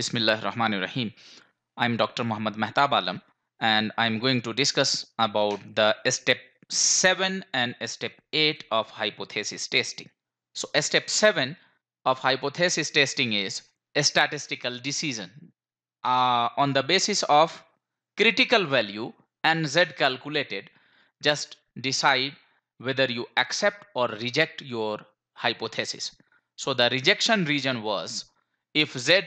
Bismillah Rahman Rahim. I'm Dr. Muhammad Mehtab Alam and I'm going to discuss about the step 7 and step 8 of hypothesis testing. So step 7 of hypothesis testing is a statistical decision uh, on the basis of critical value and Z calculated just decide whether you accept or reject your hypothesis. So the rejection region was if Z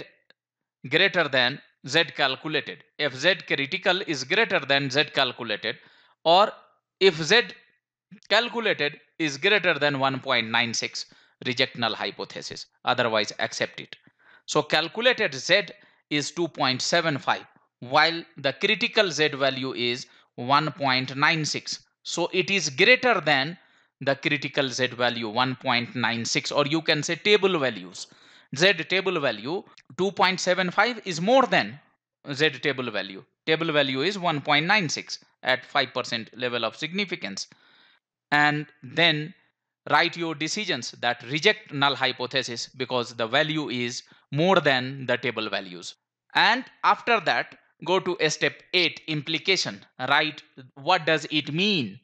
greater than z calculated if z critical is greater than z calculated or if z calculated is greater than 1.96 reject null hypothesis otherwise accept it so calculated z is 2.75 while the critical z value is 1.96 so it is greater than the critical z value 1.96 or you can say table values Z table value 2.75 is more than Z table value. Table value is 1.96 at 5% level of significance. And then write your decisions that reject null hypothesis because the value is more than the table values. And after that, go to step 8 implication. Write what does it mean?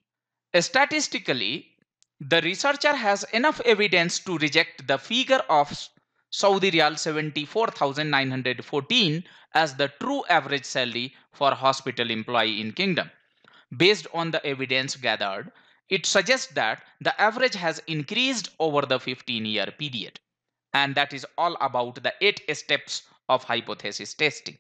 Statistically, the researcher has enough evidence to reject the figure of Saudi Riyal 74,914 as the true average salary for hospital employee in kingdom. Based on the evidence gathered, it suggests that the average has increased over the 15 year period. And that is all about the eight steps of hypothesis testing.